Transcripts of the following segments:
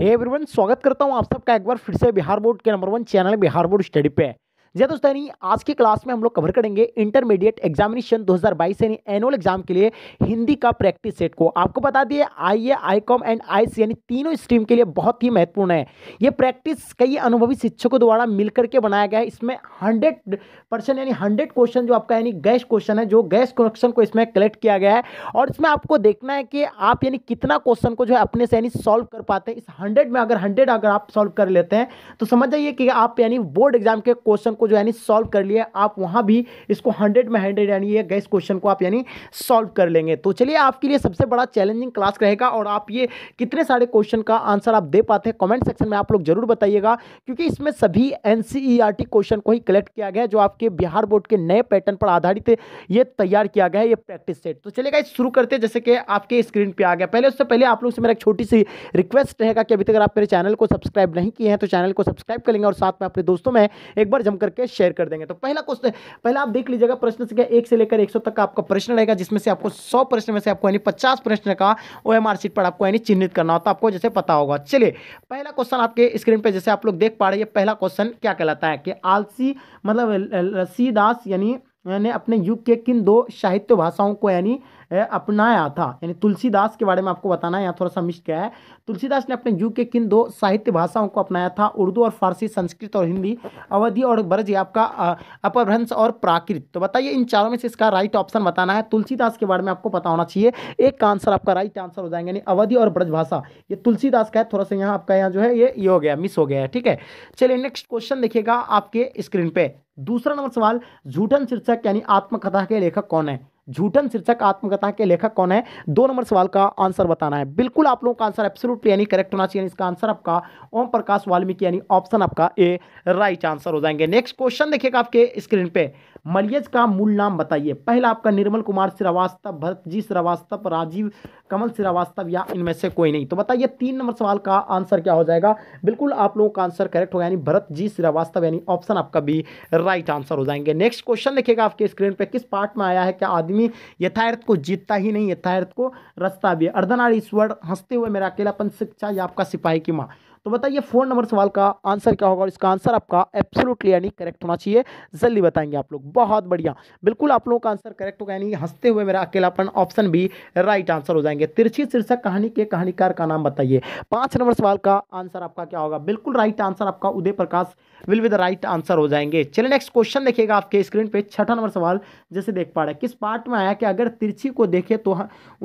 hey everyone स्वागत करता हूँ आप सबका एक बार फिर से बिहार बोर्ड के number one channel Bihar board study पे जी दोस्तों आज की क्लास में हम लोग कवर करेंगे इंटरमीडिएट एग्जामिनेशन 2022 यानी एनुअल एग्जाम के लिए हिंदी का प्रैक्टिस सेट को आपको बता दिए आई ए आईकॉम एंड आई यानी तीनों स्ट्रीम के लिए बहुत ही महत्वपूर्ण है ये प्रैक्टिस कई अनुभवी शिक्षकों द्वारा मिलकर के बनाया गया है इसमें हंड्रेड परसेंट यानी हंड्रेड क्वेश्चन जो आपका यानी गैस क्वेश्चन है जो गैस क्वेश्चन को इसमें कलेक्ट किया गया है और इसमें आपको देखना है कि आप यानी कितना क्वेश्चन को जो है अपने से यानी सॉल्व कर पाते हैं इस हंड्रेड में अगर हंड्रेड अगर आप सॉल्व कर लेते हैं तो समझ जाइए कि आप यानी बोर्ड एग्जाम के क्वेश्चन को आपको जो यानी सॉल्व कर लिया आप वहाँ भी इसको हंड्रेड में हंड्रेड यानी ये गैस क्वेश्चन को आप यानी सॉल्व कर लेंगे तो चलिए आपके लिए सबसे बड़ा चैलेंजिंग क्लास रहेगा और आप ये कितने सारे क्वेश्चन का आंसर आप दे पाते हैं कमेंट सेक्शन में आप लोग जरूर बताइएगा क्योंकि इसमें सभी एन क्वेश्चन e को ही कलेक्ट किया गया है जो आपके बिहार बोर्ड के नए पैटर्न पर आधारित ये तैयार किया गया है ये प्रैक्टिस सेट तो चलिए गाइस शुरू करते हैं जैसे कि आपके स्क्रीन पे आ गया पहले उससे पहले आप लोग से मेरा एक छोटी सी रिक्वेस्ट रहेगा कि अभी तक आप मेरे चैनल को सब्सक्राइब नहीं किए हैं तो चैनल को सब्सक्राइब कर लेंगे और साथ में अपने दोस्तों में एक बार जमकर करके शेयर कर देंगे तो पहला क्वेश्चन पहला आप देख लीजिएगा प्रश्न संख्या एक से लेकर एक तक का आपका प्रश्न रहेगा जिसमें से आपको सौ प्रश्न में से आपको यानी पचास प्रश्न का ओ एम आर पर आपको यानी चिन्हित करना होता तो है आपको जैसे पता होगा चलिए पहला क्वेश्चन आपके स्क्रीन पर जैसे आप लोग देख पा रहे हैं पहला क्वेश्चन क्या कहलाता है कि आलसी मतलब रसीदास यानी यानी अपने युग के किन दो साहित्य भाषाओं को यानी अपनाया था यानी तुलसीदास के बारे में आपको बताना है यहाँ थोड़ा सा मिस किया है तुलसीदास ने अपने युग के किन दो साहित्य भाषाओं को अपनाया था उर्दू और फारसी संस्कृत और हिंदी अवधि और ब्रज आपका अपभ्रंश और प्राकृत तो बताइए इन चारों में से इसका राइट ऑप्शन बताना है तुलसीदास के बारे में आपको पता होना चाहिए एक आंसर आपका राइट आंसर हो जाएगा यानी अवधि और ब्रज भाषा ये तुलसीदास का है थोड़ा सा यहाँ आपका यहाँ जो है ये ये हो गया मिस हो गया है ठीक है चलिए नेक्स्ट क्वेश्चन देखिएगा आपके स्क्रीन पे दूसरा नंबर सवाल झूठन शीर्षक यानी आत्मकथा के लेखक कौन है झूठन शीर्षक आत्मकथा के लेखक कौन है दो नंबर सवाल का आंसर बताना है बिल्कुल आप लोगों का आंसर एब्सोल्युटली यानी करेक्ट होना चाहिए इसका आंसर आपका ओम प्रकाश वाल्मीकि यानी ऑप्शन आपका ए राइट आंसर हो जाएंगे नेक्स्ट क्वेश्चन देखिएगा आपके स्क्रीन पर मलियज का मूल नाम बताइए पहला आपका निर्मल कुमार श्रीवास्तव भरत जी श्रीवास्तव राजीव कमल श्रीवास्तव या इनमें से कोई नहीं तो बताइए तीन नंबर सवाल का आंसर क्या हो जाएगा बिल्कुल आप लोगों का आंसर करेक्ट होगा यानी भरत जी श्रीवास्तव यानी ऑप्शन आपका भी राइट आंसर हो जाएंगे नेक्स्ट क्वेश्चन देखिएगा आपके स्क्रीन पर किस पार्ट में आया है क्या आदमी यथार्थ को जीतता ही नहीं यथार्थ को रचता भी ईश्वर हंसते हुए मेरा अकेलापन शिक्षा या आपका सिपाही की माँ तो बताइए फोर नंबर सवाल का आंसर क्या होगा और इसका आंसर आपका एब्सोलूटली यानी करेक्ट होना चाहिए जल्दी बताएंगे आप लोग बहुत बढ़िया बिल्कुल आप लोगों का आंसर करेक्ट होगा यानी हंसते हुए मेरा अकेलापन ऑप्शन भी राइट आंसर हो जाएंगे तिरछी शीर्षक कहानी के कहानीकार का नाम बताइए पाँच नंबर सवाल का आंसर आपका क्या होगा बिल्कुल राइट आंसर आपका Uday Prakash will with right answer हो जाएंगे चलिए नेक्स्ट क्वेश्चन देखिएगा आपके स्क्रीन पर छठा नंबर सवाल जैसे देख पा रहे किस पार्ट में आया कि अगर तिरछी को देखे तो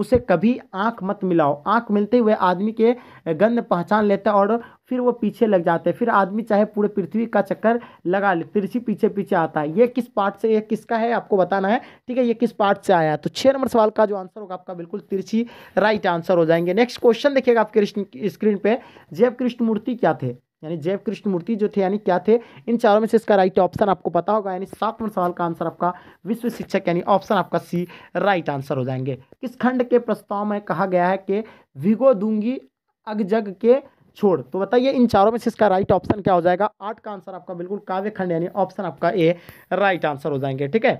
उसे कभी आंख मत मिलाओ आंख मिलते हुए आदमी के गंध पहचान लेता और फिर वो पीछे लग जाते हैं फिर आदमी चाहे पूरे पृथ्वी का चक्कर लगा ले तिरछी पीछे पीछे आता है ये किस पार्ट से ये किसका है आपको बताना है ठीक है ये किस पार्ट से आया तो छः नंबर सवाल का जो आंसर होगा आपका बिल्कुल तिरछी राइट आंसर हो जाएंगे नेक्स्ट क्वेश्चन देखिएगा कृष्ण स्क्रीन पर जैव कृष्णमूर्ति क्या थे यानी जैव कृष्णमूर्ति जो थे यानी क्या थे इन चारों में से इसका राइट ऑप्शन आपको पता होगा यानी सात नंबर सवाल का आंसर आपका विश्व शिक्षक यानी ऑप्शन आपका सी राइट आंसर हो जाएंगे किस खंड के प्रस्ताव में कहा गया है कि विगो दूंगी अगजग के छोड़ तो बताइए इन चारों में से इसका राइट ऑप्शन क्या हो जाएगा आठ का आंसर आपका बिल्कुल काव्य खंड यानी ऑप्शन आपका ए राइट आंसर हो जाएंगे ठीक है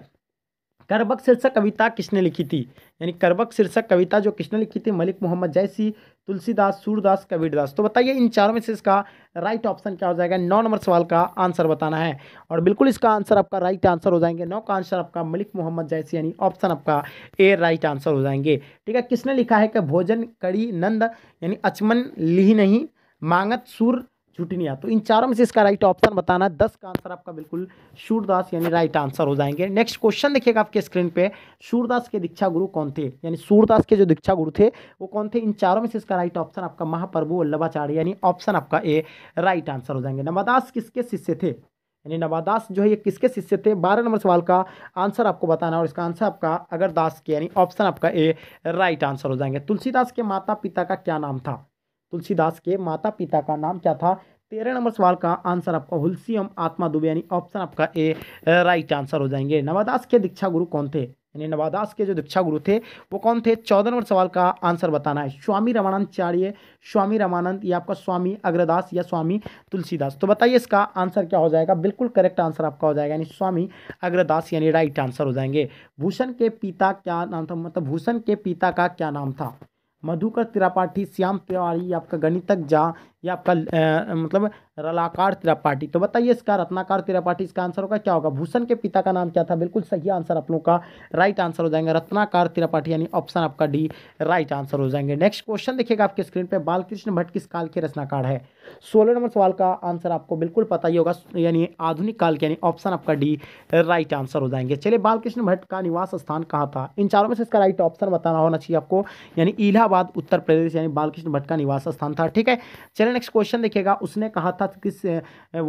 करबक शीर्षक कविता किसने लिखी थी यानी करबक शीर्षक कविता जो किसने लिखी थी मलिक मोहम्मद जैसी तुलसीदास सूरदास कबीरदास तो बताइए इन चारों में से इसका राइट ऑप्शन क्या हो जाएगा नौ नंबर सवाल का आंसर बताना है और बिल्कुल इसका आंसर आपका राइट आंसर हो जाएंगे नौ का आंसर आपका मलिक मोहम्मद जैसी यानी ऑप्शन आपका ए राइट आंसर हो जाएंगे ठीक है किसने लिखा है कि भोजन कड़ी नंद यानी अचमन ली नहीं मांगत सुर झुटनिया तो इन चारों में से इसका राइट ऑप्शन बताना दस का आंसर आपका बिल्कुल सूरदास यानी राइट आंसर हो जाएंगे नेक्स्ट क्वेश्चन देखिएगा आपके स्क्रीन पे सूरदास के दीक्षा गुरु कौन थे यानी सूरदास के जो दीक्षा गुरु थे वो कौन थे इन चारों में से इसका राइट ऑप्शन आपका महाप्रभु वल्लभाचार्य यानी ऑप्शन आपका ए राइट आंसर हो जाएंगे नवादास किसके शिष्य थे यानी नवादास जो है ये किसके शिष्य थे बारह नंबर सवाल का आंसर आपको बताना और इसका आंसर आपका अगर दास के यानी ऑप्शन आपका ए राइट आंसर हो जाएंगे तुलसीदास के माता पिता का क्या नाम था तुलसीदास के माता पिता का नाम क्या था तेरह नंबर सवाल का आंसर आपका एम आत्मा दुबे यानी ऑप्शन आपका ए राइट आंसर हो जाएंगे नवादास के दीक्षा गुरु कौन थे यानी नवादास के जो दीक्षा गुरु थे वो कौन थे चौदह नंबर सवाल का आंसर बताना है स्वामी रामानंदाचार्य स्वामी रामानंद या आपका स्वामी अग्रदास या स्वामी तुलसीदास तो बताइए इसका आंसर क्या हो जाएगा बिल्कुल करेक्ट आंसर आपका हो जाएगा यानी स्वामी अग्रदास यानी राइट आंसर हो जाएंगे भूषण के पिता क्या नाम था मतलब भूषण के पिता का क्या नाम था मधुकर त्रिपाठी श्याम तिवारी आपका गणितक जा या आपका मतलब रलाकार त्रिपाठी तो बताइए इसका रत्नाकार त्रिपाठी इसका आंसर होगा क्या होगा भूषण के पिता का नाम क्या था बिल्कुल सही आंसर आप लोगों का राइट आंसर हो जाएंगे रत्नाकार त्रिपाठी यानी ऑप्शन आपका डी राइट आंसर हो जाएंगे नेक्स्ट क्वेश्चन देखिएगा आपके स्क्रीन पर बालकृष्ण भट्ट किस काल के रचनाकार है सोलह नंबर सवाल का आंसर आपको बिल्कुल पता ही होगा यानी आधुनिक काल के यानी ऑप्शन आपका डी राइट आंसर हो जाएंगे चलिए बालकृष्ण भट्ट का निवास स्थान कहाँ था इन चारों में से इसका राइट ऑप्शन बताना होना चाहिए आपको यानी इलाहाबाद उत्तर प्रदेश यानी बालकृष्ण भट्ट का निवास स्थान था ठीक है चले चलिए नेक्स्ट क्वेश्चन देखिएगा उसने कहा था किस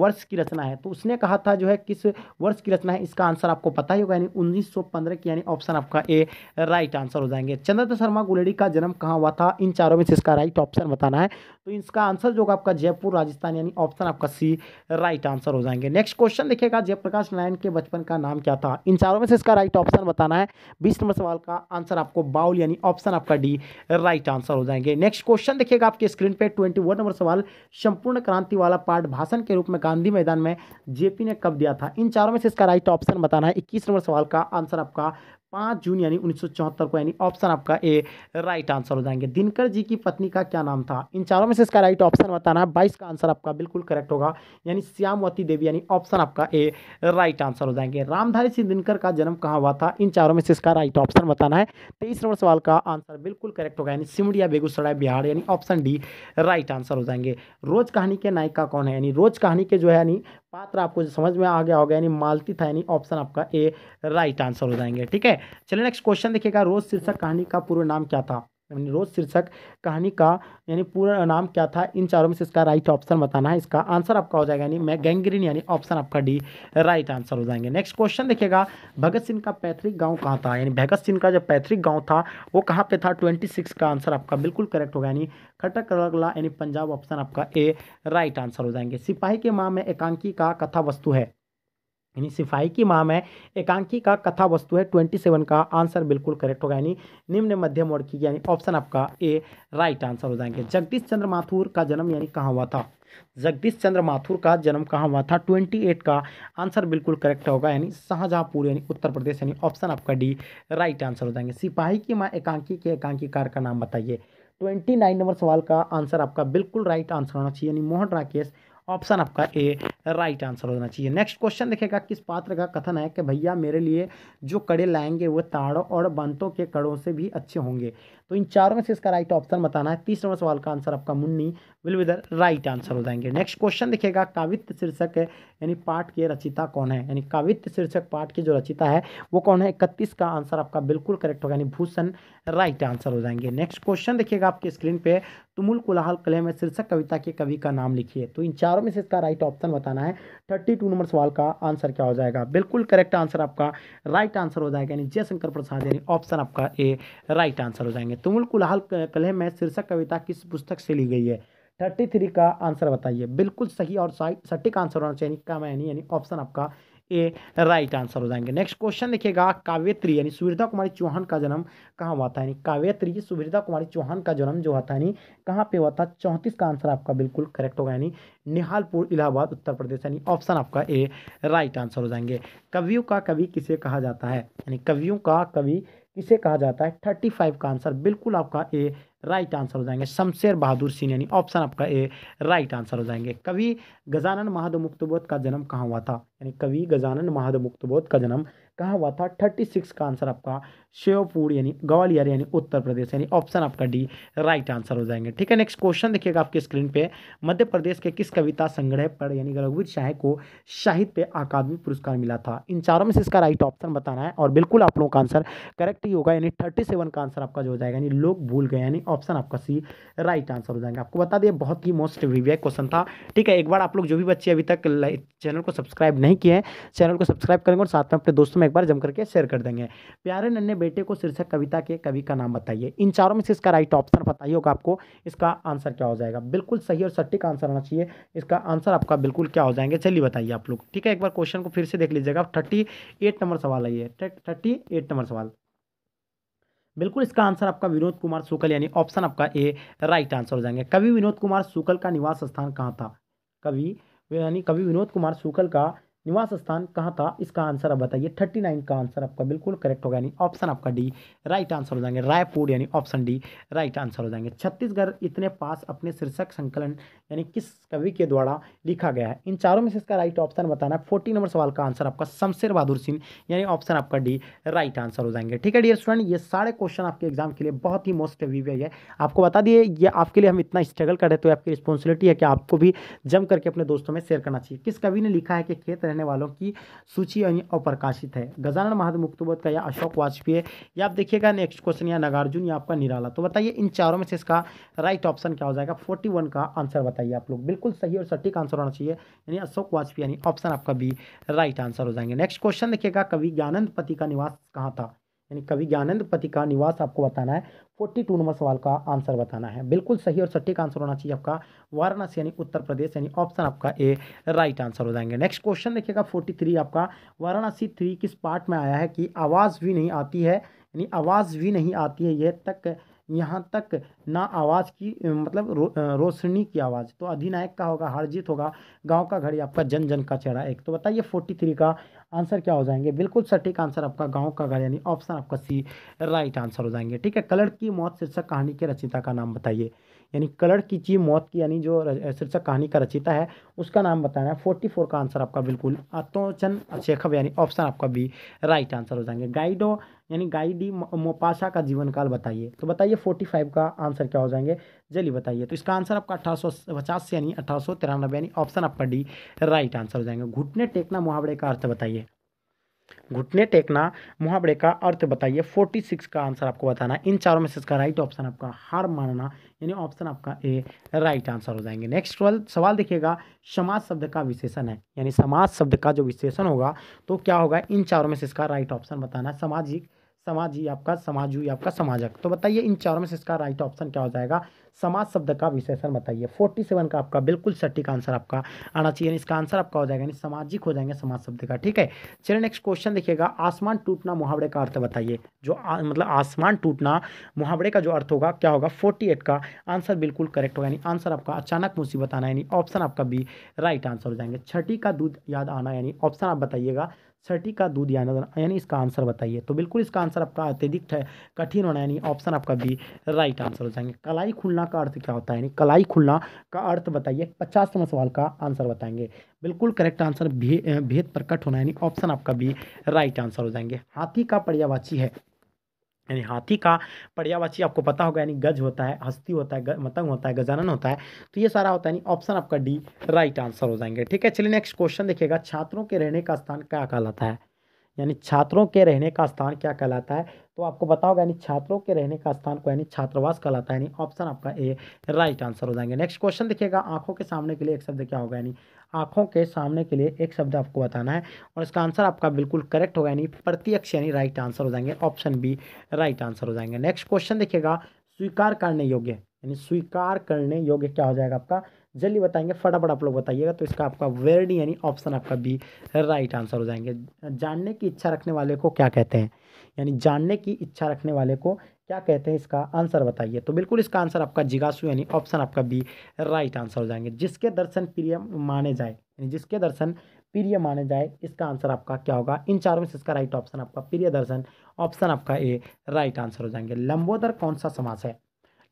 वर्ष की रचना है तो उसने कहा था जो है किस वर्ष की रचना है इसका आंसर आपको पता ही होगा यानी उन्नीस की यानी ऑप्शन आपका ए राइट आंसर हो जाएंगे चंद्रदत्त शर्मा गुलेडी का जन्म कहाँ हुआ था इन चारों में से इसका राइट ऑप्शन बताना है तो इसका आंसर जो होगा आपका जयपुर राजस्थान यानी ऑप्शन आपका सी राइट आंसर हो जाएंगे नेक्स्ट क्वेश्चन देखिएगा जयप्रकाश नारायण के बचपन का नाम क्या था इन चारों में से इसका राइट ऑप्शन बताना है बीस नंबर सवाल का आंसर आपको बाउल यानी ऑप्शन आपका डी राइट आंसर हो जाएंगे नेक्स्ट क्वेश्चन देखिएगा आपके स्क्रीन पर ट्वेंटी नंबर सवाल सवाल संपूर्ण क्रांति वाला पाठ भाषण के रूप में गांधी मैदान में जेपी ने कब दिया था इन चारों में से इसका राइट ऑप्शन बताना है इक्कीस नंबर सवाल का आंसर आपका पाँच जून यानी उन्नीस को यानी ऑप्शन आपका ए राइट आंसर हो जाएंगे दिनकर जी की पत्नी का क्या नाम था इन चारों में से इसका राइट ऑप्शन बताना है बाईस का आंसर आपका बिल्कुल करेक्ट होगा यानी श्यामवती देवी यानी ऑप्शन आपका ए राइट आंसर हो जाएंगे रामधारी सिंह दिनकर का जन्म कहाँ हुआ था इन चारों में से इसका राइट ऑप्शन बताना है तेईस नंबर सवाल का आंसर बिल्कुल करेक्ट होगा यानी सिमड़िया बेगूसराय बिहार यानी ऑप्शन डी राइट आंसर हो जाएंगे रोज कहानी के नायिका कौन है यानी रोज कहानी के जो है यानी पात्र आपको समझ में आ गया होगा यानी मालती था यानी ऑप्शन आपका ए राइट आंसर हो जाएंगे ठीक है चलिए नेक्स्ट क्वेश्चन देखिएगा रोज शीर्षक कहानी का पूर्व नाम क्या था रोज शीर्षक कहानी का यानी पूरा नाम क्या था इन चारों में से इसका राइट ऑप्शन बताना है इसका आंसर आपका हो जाएगा यानी मैं गैंग्रीन यानी ऑप्शन आपका डी राइट आंसर हो जाएंगे नेक्स्ट क्वेश्चन देखिएगा भगत सिंह का पैतृक गाँव कहाँ था यानी भगत सिंह का जो पैतृक गाँव था वो कहाँ पर था ट्वेंटी का आंसर आपका बिल्कुल करेक्ट होगा यानी खटक रगला यानी पंजाब ऑप्शन आपका ए राइट आंसर हो जाएंगे सिपाही के माँ में एकांकी का कथा वस्तु है यानी सिपाही की माम है एकांकी का कथा वस्तु है ट्वेंटी सेवन का आंसर बिल्कुल करेक्ट होगा यानी निम्न मध्यम वर्ग की यानी ऑप्शन आपका ए राइट आंसर हो जाएंगे जगदीश चंद्र माथुर का जन्म यानी कहाँ हुआ था जगदीश चंद्र माथुर का जन्म कहाँ हुआ था ट्वेंटी एट का आंसर बिल्कुल करेक्ट होगा यानी शाहजहाँपुर यानी उत्तर प्रदेश यानी ऑप्शन आपका डी राइट आंसर हो जाएंगे सिपाही की माँ एकांकी के एकांकीकार का नाम बताइए ट्वेंटी नाइन नंबर सवाल का आंसर आपका बिल्कुल राइट आंसर होना चाहिए यानी मोहन राकेश ऑप्शन आपका ए राइट आंसर होना चाहिए नेक्स्ट क्वेश्चन देखेगा किस पात्र का कथन है कि भैया मेरे लिए जो कड़े लाएंगे वह ताड़ों और बंतों के कड़ों से भी अच्छे होंगे तो इन चारों में से इसका राइट ऑप्शन बताना है तीस नंबर सवाल का आंसर आपका Munni will whether right answer हो जाएंगे नेक्स्ट क्वेश्चन देखिएगा कावित्य शीर्षक है यानी पाठ के रचिता कौन है यानी कावित्य शीर्षक पाठ की जो रचिता है वो कौन है इकतीस का आंसर आपका बिल्कुल करेक्ट होगा यानी भूषण राइट आंसर हो जाएंगे नेक्स्ट क्वेश्चन देखिएगा आपके स्क्रीन पे तुमुल कुलाहल कले में शीर्षक कविता के कवि का नाम लिखिए तो इन चारों में से इसका राइट ऑप्शन बताना है थर्टी टू नंबर सवाल का आंसर क्या हो जाएगा बिल्कुल करेक्ट आंसर आपका राइट आंसर हो जाएगा यानी जयशंकर प्रसाद यानी ऑप्शन आपका ए राइट आंसर हो जाएंगे तुमुल कुलाहल कलह में शीर्षक कविता किस पुस्तक से ली गई है थर्टी थ्री का आंसर बताइए बिल्कुल सही और सटीक आंसर होना चाहिए कम यानी यानी ऑप्शन आपका ए राइट आंसर हो जाएंगे नेक्स्ट क्वेश्चन देखिएगा काव्यत्री यानी सुविधा कुमारी चौहान का जन्म कहाँ हुआ था यानी काव्यत्री सुविधा कुमारी चौहान का जन्म जो हुआ था यानी कहाँ पे हुआ था चौंतीस का आंसर आपका बिल्कुल करेक्ट होगा यानी निहालपुर इलाहाबाद उत्तर प्रदेश यानी ऑप्शन आपका ए राइट आंसर हो जाएंगे कवियों का कवि किसे कहा जाता है यानी कवियों का कवि किसे कहा जाता है थर्टी फाइव का आंसर बिल्कुल आपका ए राइट आंसर हो जाएंगे शमशेर बहादुर सिंह यानी ऑप्शन आपका ए राइट आंसर हो जाएंगे कवि गजानन महाद मुक्तबोध का जन्म कहाँ हुआ था यानी कवि गजानन महाद मुक्तबोध का जन्म कहाँ हुआ था थर्टी सिक्स का आंसर आपका श्योपुर यानी ग्वालियर यानी उत्तर प्रदेश यानी ऑप्शन आपका डी राइट आंसर हो जाएंगे ठीक है नेक्स्ट क्वेश्चन देखिएगा आपके स्क्रीन पे मध्य प्रदेश के किस कविता संग्रह पर यानी रघुवीर शाह को साहित्य अकादमी पुरस्कार मिला था इन चारों में से इसका राइट ऑप्शन बताना है और बिल्कुल आप लोगों का आंसर करेक्ट ही होगा यानी थर्टी सेवन का आंसर आपका जो हो जाएगा यानी लोग भूल गए यानी ऑप्शन आपका सी राइट आंसर हो जाएंगे आपको बता दिया बहुत ही मोस्ट विवेक क्वेश्चन था ठीक है एक बार आप लोग जो भी बच्चे अभी तक चैनल को सब्सक्राइब नहीं किए हैं चैनल को सब्सक्राइब करेंगे और साथ में अपने दोस्तों में एक बार जम करके शेयर कर देंगे प्यारे नन्हे बेटे को शीर्षक कविता के कवि का नाम बताइए इन चारों में से इसका राइट ऑप्शन बताइए होगा आपको इसका आंसर क्या हो जाएगा बिल्कुल सही और सटीक आंसर होना चाहिए इसका आंसर आपका बिल्कुल क्या हो जाएंगे चलिए बताइए आप लोग ठीक है एक बार क्वेश्चन को फिर से देख लीजिएगा थर्टी एट नंबर सवाल है ये थर्टी एट नंबर सवाल बिल्कुल इसका आंसर आपका विनोद कुमार शुक्ल यानी ऑप्शन आपका ए राइट आंसर हो जाएंगे कवि विनोद कुमार शुक्ल का निवास स्थान कहाँ था कवि यानी कवि विनोद कुमार शुक्ल का निवास स्थान कहाँ था इसका आंसर आप बताइए थर्टी नाइन का आंसर आपका बिल्कुल करेक्ट होगा यानी ऑप्शन आपका डी राइट आंसर हो जाएंगे रायपुर यानी ऑप्शन डी राइट आंसर हो जाएंगे छत्तीसगढ़ इतने पास अपने शीर्षक संकलन यानी किस कवि के द्वारा लिखा गया है इन चारों में से इसका राइट ऑप्शन बताना है फोर्टी नंबर सवाल का आंसर आपका शमशेर बहादुर सिंह यानी ऑप्शन आपका डी राइट आंसर हो जाएंगे ठीक है डी स्टूडेंट ये सारे क्वेश्चन आपके एग्जाम के लिए बहुत ही मोस्ट वीवी है आपको बता दिए ये आपके लिए हम इतना स्ट्रगल कर रहे तो आपकी रिस्पॉन्सिबिलिटी है कि आपको भी जम करके अपने दोस्तों में शेयर करना चाहिए किस कवि ने लिखा है कि खेत रहने वालों की सूची अप्रकाशित है गजानन महाद मुक्तुबत का या अशोक वाजपेयी है या आप देखिएगा नेक्स्ट क्वेश्चन या नगार्जुन या आपका निराला तो बताइए इन चारों में से इसका राइट ऑप्शन क्या हो जाएगा फोर्टी का आंसर बताइए आप लोग बिल्कुल सही और सटीक आंसर होना चाहिए यानी अशोक वाजपेयी यानी ऑप्शन आपका भी राइट आंसर हो जाएंगे नेक्स्ट क्वेश्चन देखिएगा कवि ज्ञानंद पति का निवास कहाँ था यानी कवि ज्ञानंद पति का निवास आपको बताना है फोर्टी टू नंबर सवाल का आंसर बताना है बिल्कुल सही और सटीक आंसर होना चाहिए आपका वाराणसी यानी उत्तर प्रदेश यानी ऑप्शन आपका ए राइट आंसर हो जाएंगे नेक्स्ट क्वेश्चन देखिएगा फोर्टी थ्री आपका वाराणसी थ्री किस पार्ट में आया है कि आवाज़ भी नहीं आती है यानी आवाज़ भी नहीं आती है यह तक यहाँ तक ना आवाज़ की मतलब रो, रोशनी की आवाज़ तो अधिनायक का होगा हारजीत होगा गांव का घड़ी आपका जन जन का चेहरा एक तो बताइए फोर्टी थ्री का आंसर क्या हो जाएंगे बिल्कुल सटीक आंसर आपका गांव का घर यानी ऑप्शन आपका सी राइट आंसर हो जाएंगे ठीक है कलर की मौत शीर्षक कहानी के रचिता का नाम बताइए यानी कलर की ची मौत की यानी जो शीर्षक कहानी का रचिता है उसका नाम बताना है फोर्टी फोर का आंसर आपका बिल्कुल आतोचन शेखब यानी ऑप्शन आपका बी राइट आंसर हो जाएंगे गाइडो यानी गाइडी मोपाशा का जीवन काल बताइए तो बताइए फोर्टी फाइव का आंसर क्या हो जाएंगे जल्दी बताइए तो इसका आंसर आपका अठारह सौ पचास यानी अठारह सौ यानी ऑप्शन आपका डी राइट आंसर हो जाएंगे घुटने टेकना मुहावरे का अर्थ बताइए घुटने टेकना मुहावरे का अर्थ बताइए फोर्टी सिक्स का आंसर आपको बताना इन चारों में से इसका राइट ऑप्शन आपका हार मानना यानी ऑप्शन आपका ए राइट आंसर हो जाएंगे नेक्स्ट सवाल देखिएगा समाज शब्द का विशेषण है यानी समाज शब्द का जो विशेषण होगा तो क्या होगा इन चारों में से इसका राइट ऑप्शन बताना सामाजिक समाज ही आपका समाज हुई आपका समाजक तो बताइए इन चारों में से इसका राइट ऑप्शन क्या हो जाएगा समाज शब्द का विशेषण बताइए फोर्टी सेवन का आपका बिल्कुल सटीक आंसर आपका आना चाहिए इसका आंसर आपका हो जाएगा यानी सामाजिक हो जाएंगे समाज शब्द का ठीक है चलिए नेक्स्ट क्वेश्चन देखिएगा आसमान टूटना मुहावरे का अर्थ बताइए जो आ, मतलब आसमान टूटना मुहावरे का जो अर्थ होगा क्या होगा फोर्टी एट का आंसर बिल्कुल करेक्ट होगा यानी आंसर आपका अचानक मुसीबत आना यानी ऑप्शन आपका बी राइट आंसर हो जाएंगे छठी का दूध याद आना यानी ऑप्शन आप बताइएगा सटी का दूध यानी यानी इसका आंसर बताइए तो बिल्कुल इसका आंसर आपका अत्यधिक है कठिन होना यानी ऑप्शन आपका भी राइट आंसर हो जाएंगे कलाई खुलना का अर्थ क्या होता है यानी कलाई खुलना का अर्थ बताइए पचासवें सवाल का आंसर बताएंगे बिल्कुल करेक्ट आंसर भेद प्रकट होना यानी ऑप्शन आपका भी राइट आंसर हो जाएंगे हाथी का पर्यावाची है यानी हाथी का पर्यावाची आपको पता होगा यानी गज होता है हस्ती होता है मतंग होता है गजानन होता है तो ये सारा होता है यानी ऑप्शन आपका डी राइट आंसर हो जाएंगे ठीक है चलिए नेक्स्ट क्वेश्चन देखिएगा छात्रों के रहने का स्थान क्या कहलाता है यानी छात्रों के रहने का स्थान क्या कहलाता है तो आपको पता होगा यानी छात्रों के रहने का स्थान को यानी छात्रावास कहलाता है यानी ऑप्शन आपका ए राइट आंसर हो जाएंगे नेक्स्ट क्वेश्चन देखिएगा आंखों के सामने के लिए एक शब्द क्या होगा यानी आंखों के सामने के लिए एक शब्द आपको बताना है और इसका आंसर आपका बिल्कुल करेक्ट होगा यानी प्रत्यक्ष यानी राइट आंसर हो जाएंगे ऑप्शन बी राइट आंसर हो जाएंगे नेक्स्ट क्वेश्चन देखिएगा स्वीकार करने योग्य यानी स्वीकार करने योग्य क्या हो जाएगा आपका जल्दी बताएंगे फटाफट आप लोग बताइएगा तो इसका आपका वेरडी यानी ऑप्शन आपका बी राइट आंसर हो जाएंगे जानने की इच्छा रखने वाले को क्या कहते हैं यानी जानने की इच्छा रखने वाले को क्या कहते हैं इसका आंसर बताइए तो बिल्कुल इसका आंसर आपका जिगासु यानी ऑप्शन आपका बी राइट आंसर हो जाएंगे जिसके दर्शन प्रिय माने जाए यानी जिसके दर्शन प्रिय माने जाए इसका आंसर आपका क्या होगा इन चारों में से इसका राइट ऑप्शन आपका प्रिय दर्शन ऑप्शन आपका ए राइट आंसर हो जाएंगे लंबोदर कौन सा समास है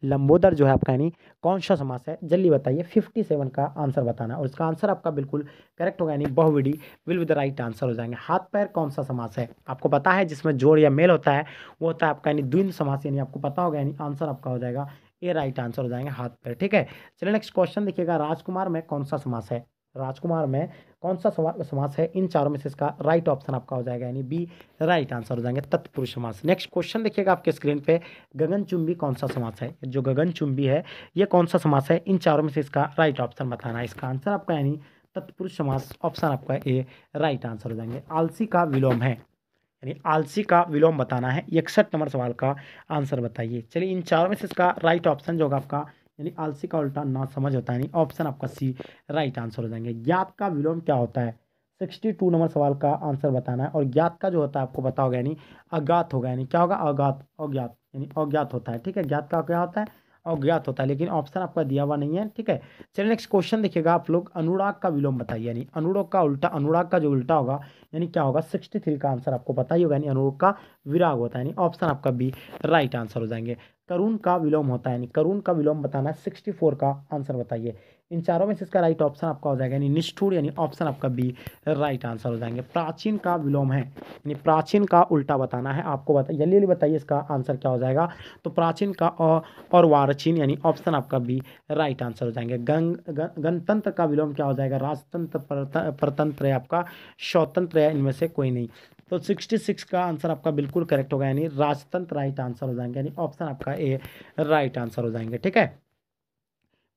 लंबोदर जो है आपका यानी कौन सा समास है जल्दी बताइए फिफ्टी सेवन का आंसर बताना और इसका आंसर आपका बिल्कुल करेक्ट होगा यानी बहुविडी विल विद राइट आंसर हो जाएंगे हाथ पैर कौन सा समास है आपको पता है जिसमें जोड़ या मेल होता है वो होता है आपका यानी द्विंद समास यानी आपको पता होगा यानी आंसर आपका हो जाएगा ये राइट आंसर हो जाएंगे हाथ पैर ठीक है चलिए नेक्स्ट क्वेश्चन देखिएगा राजकुमार में कौन सा समास है राजकुमार में कौन सा समास है इन चारों में से इसका राइट ऑप्शन आपका हो जाएगा यानी बी राइट आंसर हो जाएंगे तत्पुरुष समास नेक्स्ट क्वेश्चन देखिएगा आपके स्क्रीन पे गगनचुंबी कौन सा समास है जो गगनचुंबी है ये कौन सा समास है इन चारों में से इसका राइट ऑप्शन बताना है इसका आंसर आपका यानी तत्पुरुष समास ऑप्शन आपका ए राइट आंसर हो जाएंगे आलसी का विलोम है यानी आलसी का विलोम बताना है इकसठ नंबर सवाल का आंसर बताइए चलिए इन चारों में से इसका राइट ऑप्शन जो होगा आपका यानी आलसी का उल्टा ना समझ होता है ऑप्शन आपका सी राइट आंसर हो जाएंगे ज्ञात का विलोम क्या होता है सिक्सटी टू नंबर सवाल का आंसर बताना है और ज्ञात का जो होता है आपको बताओगे यानी अज्ञात होगा यानी क्या होगा अज्ञात अज्ञात यानी अज्ञात होता है ठीक है ज्ञात का क्या होता है अज्ञात होता है लेकिन ऑप्शन आपका दिया हुआ नहीं है ठीक है चलिए नेक्स्ट क्वेश्चन देखिएगा आप लोग अनुराग का विलोम बताइए यानी अनुराग का उल्टा अनुराग का जो उल्टा होगा यानी क्या होगा सिक्सटी थ्री का आंसर आपको पता ही होगा यानी अनुराग का विराग होता है यानी ऑप्शन आपका बी राइट आंसर हो जाएंगे करुण का विलोम होता है यानी करुण का विलोम बताना है सिक्सटी फोर का आंसर बताइए इन चारों में से इसका राइट ऑप्शन आपका हो जाएगा यानी निष्ठुर यानी ऑप्शन आपका बी राइट आंसर हो जाएंगे प्राचीन का विलोम है यानी प्राचीन का उल्टा बताना है आपको बता जल्दी बताइए इसका आंसर क्या हो जाएगा तो प्राचीन का और, और वारचीन यानी ऑप्शन आपका बी राइट आंसर हो जाएंगे गंग गणतंत्र का विलोम क्या हो जाएगा राजतंत्र परतंत्र है आपका स्वतंत्र है इनमें से कोई नहीं तो 66 का आंसर आपका बिल्कुल करेक्ट होगा यानी राजतंत्र राइट आंसर हो जाएंगे यानी ऑप्शन आपका ए राइट आंसर हो जाएंगे ठीक है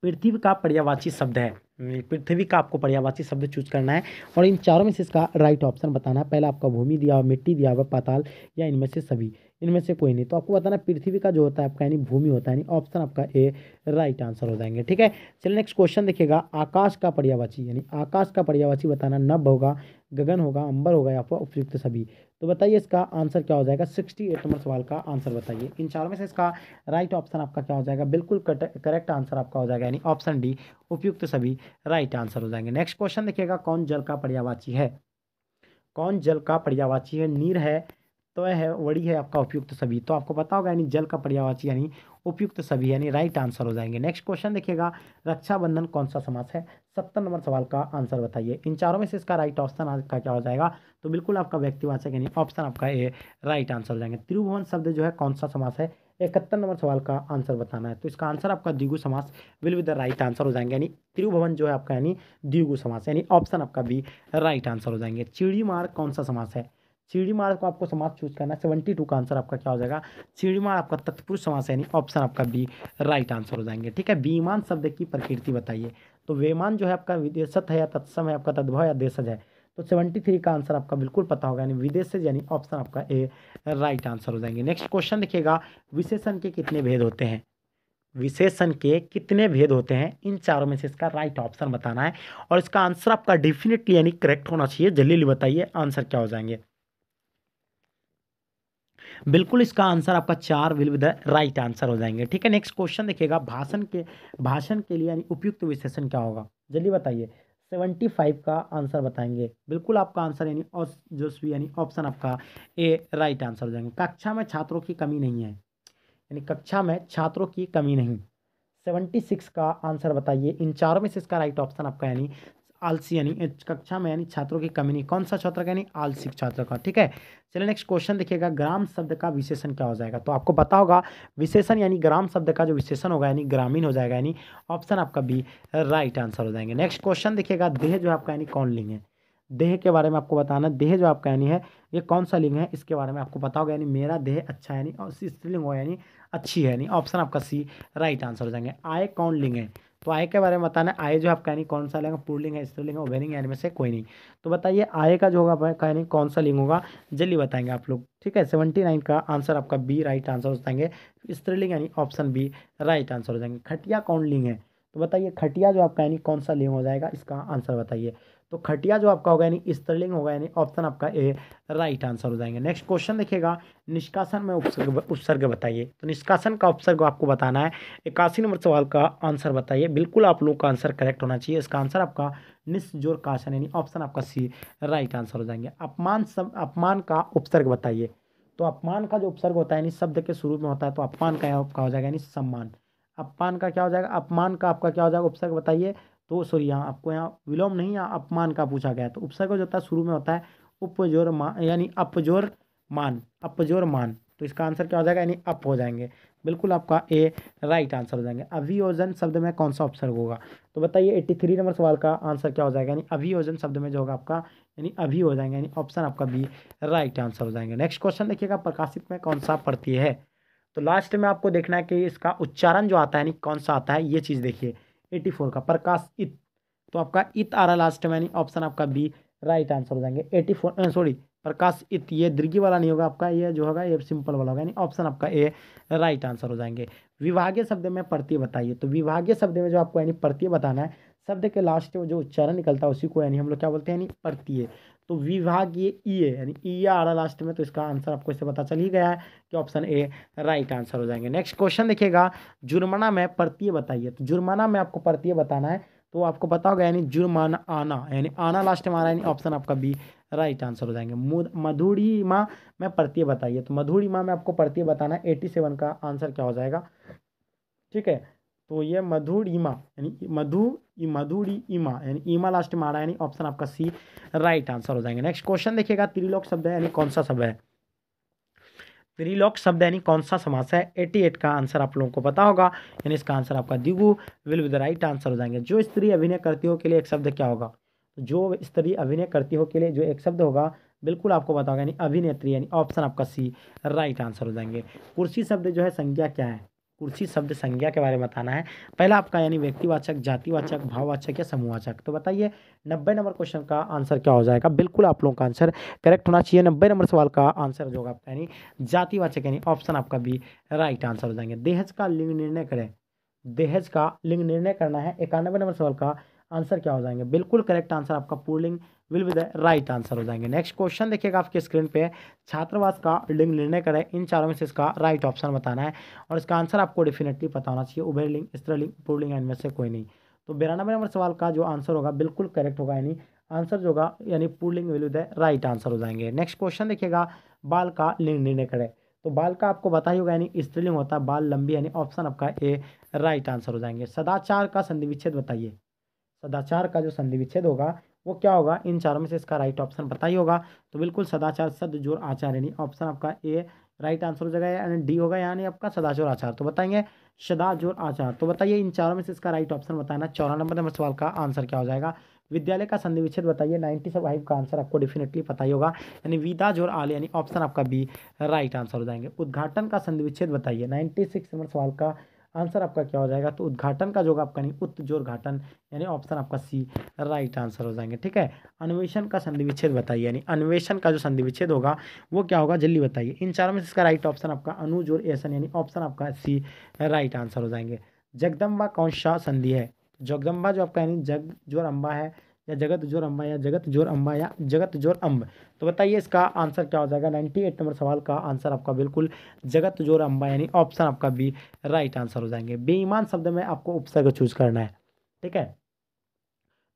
पृथ्वी का पर्यावाची शब्द है पृथ्वी का आपको पर्यावाची शब्द चूज करना है और इन चारों में से इसका राइट ऑप्शन बताना है पहला आपका भूमि दिया हुआ मिट्टी दिया हुआ पाताल या इनमें से सभी इनमें से कोई नहीं तो आपको बताना पृथ्वी का जो होता है आपका यानी भूमि होता है यानी ऑप्शन आपका ए राइट आंसर हो जाएंगे ठीक है चलिए नेक्स्ट क्वेश्चन देखिएगा आकाश का पर्यावाची यानी आकाश का पर्यावाची बताना नभ होगा गगन होगा अंबर होगा या फिर उपयुक्त सभी तो बताइए इसका आंसर क्या हो जाएगा सिक्सटी एट नंबर सवाल का आंसर बताइए इन चारों में से इसका राइट ऑप्शन आपका क्या हो जाएगा बिल्कुल करेक्ट आंसर आपका हो जाएगा यानी ऑप्शन डी उपयुक्त सभी राइट आंसर हो जाएंगे नेक्स्ट क्वेश्चन देखिएगा कौन जल का पर्यावाची है कौन जल का पर्यावाची है नीर है तो है वड़ी है आपका उपयुक्त सभी तो आपको पता होगा यानी जल का पर्यावाची यानी उपयुक्त सभी यानी राइट आंसर हो जाएंगे नेक्स्ट क्वेश्चन देखिएगा रक्षाबंधन कौन सा समास है सत्तर नंबर सवाल का आंसर बताइए इन चारों में से इसका राइट ऑप्शन आपका क्या हो जाएगा तो बिल्कुल आपका व्यक्तिवाचक यानी ऑप्शन आपका ए राइट आंसर हो जाएंगे त्रिभुवन शब्द जो है कौन सा समास है इकहत्तर नंबर सवाल का आंसर बताना है तो इसका आंसर आपका द्विगु समास will with the right answer हो जाएंगे यानी त्रिभुवन जो है आपका यानी द्विगु समास यानी ऑप्शन आपका भी राइट आंसर हो जाएंगे चिड़ी मार कौन सा समास है सीढ़ी मार्ग को आपको समाज चूज करना है सेवेंटी टू का आंसर आपका क्या हो जाएगा सीढ़ी मार्ग आपका तत्पुरुष समास यानी ऑप्शन आपका बी राइट आंसर हो जाएंगे ठीक है बीमान शब्द की प्रकृति बताइए तो वेमान जो है आपका विदेशत है या तत्सम है आपका तद्भव या देशज है तो सेवेंटी थ्री का आंसर आपका बिल्कुल पता होगा यानी विदेश यानी ऑप्शन आपका ए राइट आंसर हो जाएंगे नेक्स्ट क्वेश्चन देखिएगा विशेषण के कितने भेद होते हैं विशेषण के कितने भेद होते हैं इन चारों में से इसका राइट ऑप्शन बताना है और इसका आंसर आपका डेफिनेटली यानी करेक्ट होना चाहिए जल्दी बताइए आंसर क्या हो जाएंगे बिल्कुल इसका आंसर आपका चार विल विद राइट आंसर हो जाएंगे ठीक है नेक्स्ट क्वेश्चन देखिएगा भाषण के भाषण के लिए यानी उपयुक्त विशेषण क्या होगा जल्दी बताइए सेवेंटी फाइव का आंसर बताएंगे बिल्कुल आपका आंसर यानी जोशवी यानी ऑप्शन आपका ए राइट आंसर हो जाएंगे कक्षा में छात्रों की कमी नहीं है यानी कक्षा में छात्रों की कमी नहीं सेवेंटी सिक्स का आंसर बताइए इन चारों में से इसका राइट ऑप्शन आपका यानी आलसी यानी कक्षा में यानी छात्रों की कमी नहीं कौन सा छात्र का यानी आलसी छात्र का ठीक है चलिए नेक्स्ट क्वेश्चन देखिएगा ग्राम शब्द का विशेषण क्या हो जाएगा तो आपको पता होगा विशेषण यानी ग्राम शब्द का जो विशेषण होगा यानी ग्रामीण हो जाएगा यानी ऑप्शन आपका बी राइट आंसर हो जाएंगे नेक्स्ट क्वेश्चन देखिएगा देह जो आपका यानी कौन लिंग है देह के बारे में आपको बताना देह जो आपका यानी है ये कौन सा लिंग है इसके बारे में आपको पता होगा यानी मेरा देह अच्छा यानी स्त्रीलिंग हो यानी अच्छी है यानी ऑप्शन आपका सी राइट आंसर हो जाएंगे आय कौन लिंग है तो आय के बारे में बताना आय जो आपका यानी कौन सा लेंगे पुरलिंग है स्त्रीलिंग है ओभेनिंग यानी में से कोई नहीं तो बताइए आय का जो होगा आपका यानी कौन सा लिंग होगा जल्दी बताएंगे आप लोग ठीक है सेवेंटी नाइन का आंसर आपका बी राइट आंसर हो जाएंगे स्त्रीलिंग यानी ऑप्शन बी राइट आंसर हो जाएंगे खटिया कौन लिंग है तो बताइए खटिया जो आपका यानी कौन सा लिंग हो जाएगा इसका आंसर बताइए तो खटिया जो आपका होगा यानी स्त्रीलिंग होगा यानी ऑप्शन आपका ए राइट आंसर हो जाएंगे नेक्स्ट क्वेश्चन देखिएगा निष्कासन में उपसर्ग उपसर्ग बताइए तो निष्कासन का उपसर्ग आपको बताना है इक्यासी नंबर सवाल का आंसर बताइए बिल्कुल आप लोग का आंसर करेक्ट होना चाहिए इसका आंसर आपका निस्जोर काशन यानी ऑप्शन आपका सी राइट आंसर हो जाएंगे अपमान सब अपमान का उपसर्ग बताइए तो अपमान का जो उपसर्ग होता है यानी शब्द के शुरू में होता है तो अपमान का आपका हो जाएगा यानी सम्मान अपमान का क्या हो जाएगा अपमान का आपका क्या हो जाएगा उपसर्ग बताइए तो सॉरी यहाँ आपको यहाँ विलोम नहीं यहाँ अपमान का पूछा गया तो उपसर्ग जो होता है शुरू में होता है उपजोर मान यानी अपजोर मान अपजोर मान तो इसका आंसर क्या हो जाएगा यानी अप हो जाएंगे बिल्कुल आपका ए राइट आंसर हो जाएंगे अभियोजन शब्द में कौन सा उपसर्ग होगा तो बताइए एट्टी थ्री नंबर सवाल का आंसर क्या हो जाएगा यानी अभियोजन शब्द में जो होगा आपका यानी अभी हो जाएंगे यानी ऑप्शन आपका बी राइट आंसर हो जाएंगे नेक्स्ट क्वेश्चन देखिएगा प्रकाशित में कौन सा पड़ती है तो लास्ट में आपको देखना है कि इसका उच्चारण जो आता है यानी कौन सा आता है ये चीज़ देखिए एट्टी फोर का प्रकाश इत तो आपका इत आ रहा लास्ट में यानी ऑप्शन आपका बी राइट आंसर हो जाएंगे एट्टी फोर सॉरी प्रकाश इत ये दीर्घी वाला नहीं होगा आपका ये जो होगा ये सिंपल वाला होगा यानी ऑप्शन आपका ए राइट आंसर हो जाएंगे विभागीय शब्द में प्रत्यय बताइए तो विभागीय शब्द में जो आपको यानी प्रत्यय बताना है शब्द के लास्ट में जो उच्चारण निकलता है उसी को यानी हम लोग क्या बोलते हैं यानी प्रत्यय तो विभागीय ई e ए यानी ई या आ रहा लास्ट में तो इसका आंसर आपको इससे पता चल ही गया है कि ऑप्शन ए राइट आंसर हो जाएंगे नेक्स्ट क्वेश्चन देखिएगा जुर्माना में प्रत्यय बताइए तो जुर्माना में आपको प्रत्यय बताना है तो आपको पता होगा यानी जुर्माना आना यानी आना लास्ट में आ रहा है यानी ऑप्शन आपका बी राइट आंसर हो जाएंगे माँ में प्रत्यय बताइए तो माँ में आपको प्रत्यय बताना है एटी सेवन का आंसर क्या हो जाएगा ठीक है तो ये मधुड़ीमा यानी मधु मधुड़ी इमा यानी इमा लास्ट में आ रहा है यानी ऑप्शन आपका सी राइट आंसर हो जाएंगे नेक्स्ट क्वेश्चन देखिएगा त्रिलोक शब्द है यानी कौन सा शब्द है त्रिलोक शब्द यानी कौन सा समास है एटी एट का आंसर आप लोगों को पता होगा यानी इसका आंसर आपका दिगु will be the right answer हो जाएंगे जो स्त्री अभिनय करती हो के लिए एक शब्द क्या होगा तो जो स्त्री अभिनय करती हो के लिए जो एक शब्द होगा बिल्कुल आपको बताओगे यानी अभिनेत्री यानी ऑप्शन आपका सी राइट आंसर हो जाएंगे कुर्सी शब्द जो है संज्ञा क्या है कुर्सी शब्द संज्ञा के बारे में बताना है पहला आपका यानी व्यक्तिवाचक जातिवाचक भाववाचक या समूहवाचक तो बताइए नब्बे नंबर क्वेश्चन का आंसर क्या हो जाएगा बिल्कुल आप लोगों का आंसर करेक्ट होना चाहिए नब्बे नंबर सवाल का आंसर जो होगा आपका यानी जातिवाचक यानी ऑप्शन आपका भी राइट आंसर हो जाएंगे दहेज का लिंग निर्णय करें दहेज का लिंग निर्णय करना है इक्यानबे नंबर सवाल का आंसर क्या हो जाएंगे बिल्कुल करेक्ट आंसर आपका पुलिंग will be the right answer हो जाएंगे नेक्स्ट क्वेश्चन देखिएगा आपके स्क्रीन पे छात्रावास का लिंग निर्णय करें इन चारों में से इसका राइट ऑप्शन बताना है और इसका आंसर आपको डेफिनेटली पता होना चाहिए उभर लिंग स्त्रलिंग पुलिंग में से कोई नहीं तो बिरानवे नंबर सवाल का जो आंसर होगा बिल्कुल करेक्ट होगा यानी आंसर जो होगा यानी पुलिंग विल विद राइट आंसर हो जाएंगे नेक्स्ट क्वेश्चन देखिएगा बाल का लिंग निर्णय करें तो बाल का आपको बता ही होगा यानी स्त्रीलिंग होता है बाल लंबी यानी ऑप्शन आपका ए राइट आंसर हो जाएंगे सदाचार का संधिविच्छेद बताइए सदाचार का जो संधि विच्छेद होगा वो क्या होगा इन चारों में से इसका राइट ऑप्शन पता ही होगा तो बिल्कुल सदाचार सद जोर आचार यानी ऑप्शन आपका ए राइट आंसर हो जाएगा यानी डी होगा यानी आपका सदाचोर आचार तो बताएंगे सदा जोर आचार तो बताइए इन चारों में से इसका राइट ऑप्शन बताना चौरा नंबर नंबर सवाल का आंसर क्या हो जाएगा विद्यालय का संधि विच्छेद बताइए नाइन्टी फाइव का आंसर आपको डेफिनेटली पता ही होगा यानी विदा जोर आल यानी ऑप्शन आपका बी राइट आंसर हो जाएंगे उद्घाटन का संधि विच्छेद बताइए नाइन्टी सिक्स नंबर सवाल का आंसर आपका क्या हो जाएगा तो उद्घाटन का जो आपका नहीं उत्तोर्घाटन यानी ऑप्शन आपका सी राइट आंसर हो जाएंगे ठीक है अन्वेषण का संधि विच्छेद बताइए यानी अन्वेषण का जो संधि विच्छेद होगा वो क्या होगा जल्दी बताइए इन चारों में से इसका राइट ऑप्शन आपका अनुजोर एसन यानी ऑप्शन आपका सी राइट आंसर हो जाएंगे जगदम्बा कौन सा संधि है जगदम्बा जो आपका यानी जग जो अम्बा है या जगत जोर अम्बा या जगत जोर अम्बा या जगत जोर अम्ब तो बताइए इसका आंसर क्या हो जाएगा नाइन्टी एट नंबर सवाल का आंसर आपका बिल्कुल जगत जोर अम्बा यानी ऑप्शन आपका बी राइट आंसर हो जाएंगे बेईमान शब्द में आपको उपसर्ग चूज करना है ठीक है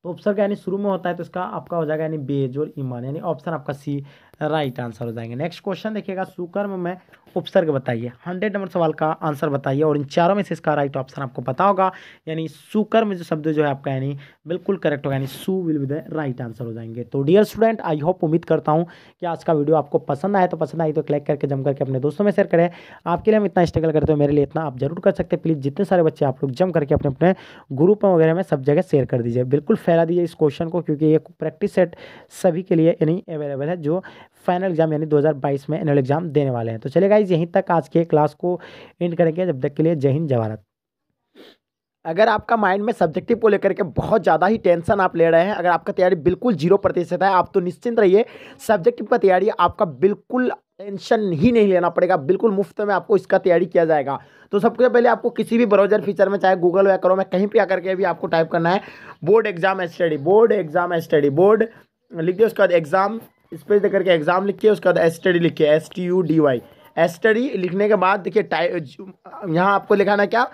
तो उपसर्ग यानी शुरू में होता है तो इसका आपका हो जाएगा यानी बेजोर ईमान यानी ऑप्शन आपका सी राइट आंसर हो जाएंगे नेक्स्ट क्वेश्चन देखिएगा सुकर्म में उपसर्ग बताइए हंड्रेड नंबर सवाल का आंसर बताइए और इन चारों में से इसका राइट ऑप्शन आपको पता होगा यानी सुकर्म जो शब्द जो है आपका यानी बिल्कुल करेक्ट होगा यानी सु will be the right answer हो जाएंगे तो डियर स्टूडेंट आई होप उम्मीद करता हूँ कि आज का वीडियो आपको पसंद आए तो पसंद आई तो क्लिक करके जम करके अपने दोस्तों में शेयर करें आपके लिए हम इतना स्ट्रगल करते हो मेरे लिए इतना आप जरूर कर सकते हैं प्लीज़ जितने सारे बच्चे आप लोग जम करके अपने अपने ग्रुप वगैरह में सब जगह शेयर कर दीजिए बिल्कुल फैला दीजिए इस क्वेश्चन को क्योंकि ये प्रैक्टिस सेट सभी के लिए यानी अवेलेबल है जो फाइनल एग्जाम यानी 2022 में एनुअल एग्जाम देने वाले हैं तो चले गाइज यहीं तक आज के क्लास को एंड करेंगे जब तक के लिए जय हिंद जवाहरत अगर आपका माइंड में सब्जेक्टिव को लेकर के बहुत ज़्यादा ही टेंशन आप ले रहे हैं अगर आपका तैयारी बिल्कुल जीरो प्रतिशत है आप तो निश्चिंत रहिए सब्जेक्टिव का तैयारी आपका बिल्कुल टेंशन ही नहीं लेना पड़ेगा बिल्कुल मुफ्त में आपको इसका तैयारी किया जाएगा तो सबसे पहले आपको किसी भी ब्राउजर फीचर में चाहे गूगल या करो में कहीं पर आकर के भी आपको टाइप करना है board exam study board exam study board लिख दिया उसके बाद एग्जाम स्पेस दे करके एग्ज़ाम लिखिए उसके बाद एस टी लिखिए S T U D Y S लिखने के बाद देखिए टाइप यहाँ आपको लिखाना क्या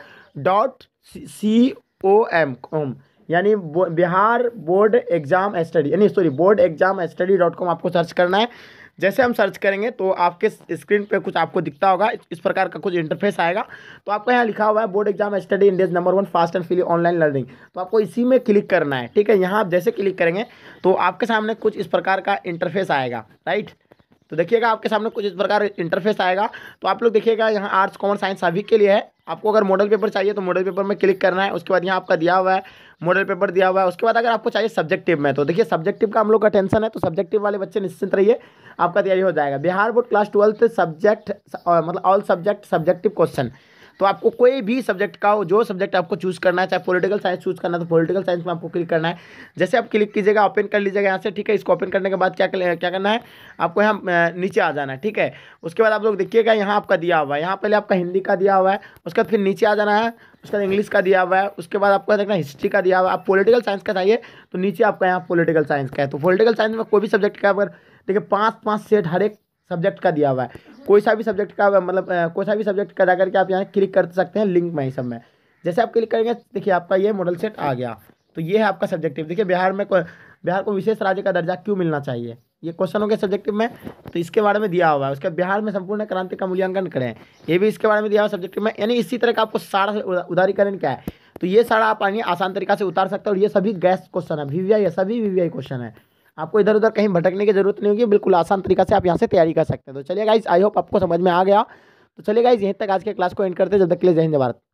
dot C O M com यानी बिहार बोर्ड एग्ज़ाम स्टडी यानी sorry board exam study dot com आपको सर्च करना है जैसे हम सर्च करेंगे तो आपके स्क्रीन पे कुछ आपको दिखता होगा इस प्रकार का कुछ इंटरफेस आएगा तो आपको यहाँ लिखा हुआ है board exam study India's number one fast and free online learning तो आपको इसी में क्लिक करना है ठीक है यहाँ आप जैसे क्लिक करेंगे तो आपके सामने कुछ इस प्रकार का इंटरफेस आएगा राइट तो देखिएगा आपके सामने कुछ इस प्रकार इंटरफेस आएगा तो आप लोग देखिएगा यहाँ आर्ट्स कॉमर्स साइंस सभी के लिए है आपको अगर मॉडल पेपर चाहिए तो मॉडल पेपर में क्लिक करना है उसके बाद यहाँ आपका दिया हुआ है मॉडल पेपर दिया हुआ है उसके बाद अगर आपको चाहिए सब्जेक्टिव में तो देखिए सब्जेक्टिव का हम लोग का टेंशन है तो सब्जेक्टिव वाले बच्चे निश्चिंत रहिए आपका तैयारी हो जाएगा Bihar board class twelfth subject मतलब ऑल सब्जेक्ट सब्जेक्टिव क्वेश्चन तो आपको कोई भी सब्जेक्ट का हो जो सब्जेक्ट आपको चूज़ करना है चाहे पॉलिटिकल साइंस चूज़ करना है तो पॉलिटिकल साइंस में आपको क्लिक करना है जैसे आप क्लिक कीजिएगा ओपन कर लीजिएगा यहाँ से ठीक है इसको ओपन करने के बाद क्या क्या करना है आपको यहाँ नीचे आ जाना है ठीक है उसके बाद आप लोग देखिएगा यहाँ आपका दिया हुआ है यहाँ पहले आपका हिंदी का दिया हुआ है उसके बाद फिर नीचे आ जाना है उसके बाद इंग्लिश का दिया हुआ है उसके बाद आपको देखना हिस्ट्री का दिया हुआ है आप पॉलिटिकल साइंस का चाहिए तो नीचे आपका यहाँ पॉलिटिकल साइंस का है तो पॉलिटिकल साइंस में कोई भी सब्जेक्ट का अगर देखिए पाँच पाँच सेट हर एक सब्जेक्ट का दिया हुआ है कोई सा भी सब्जेक्ट का मतलब कोई सा भी सब्जेक्ट का जाकर के आप यहाँ क्लिक कर सकते हैं लिंक में ही सब में जैसे आप क्लिक करेंगे देखिए आपका ये मॉडल सेट आ गया तो ये है आपका सब्जेक्टिव देखिए बिहार में बिहार को विशेष राज्य का दर्जा क्यों मिलना चाहिए ये क्वेश्चन हो गया सब्जेक्टिव में तो इसके बारे में दिया हुआ है उसके बिहार में संपूर्ण क्रांति का मूल्यांकन करें ये भी इसके बारे में दिया हुआ सब्जेक्टिव में यानी इसी तरह का आपको सारा उदारीकरण क्या है तो ये सारा आप आसान तरीका से उतार सकते हैं और ये सभी गैस क्वेश्चन है वी वी आई सभी वी वी आई क्वेश्चन है आपको इधर उधर कहीं भटकने की जरूरत नहीं होगी बिल्कुल आसान तरीका से आप यहाँ से तैयारी कर सकते हैं तो चलिए गाइज आई होप आपको समझ में आ गया तो चलिए गाइज यहीं तक आज के क्लास को एंड करते हैं जब तक के लिए जय हिंद भारत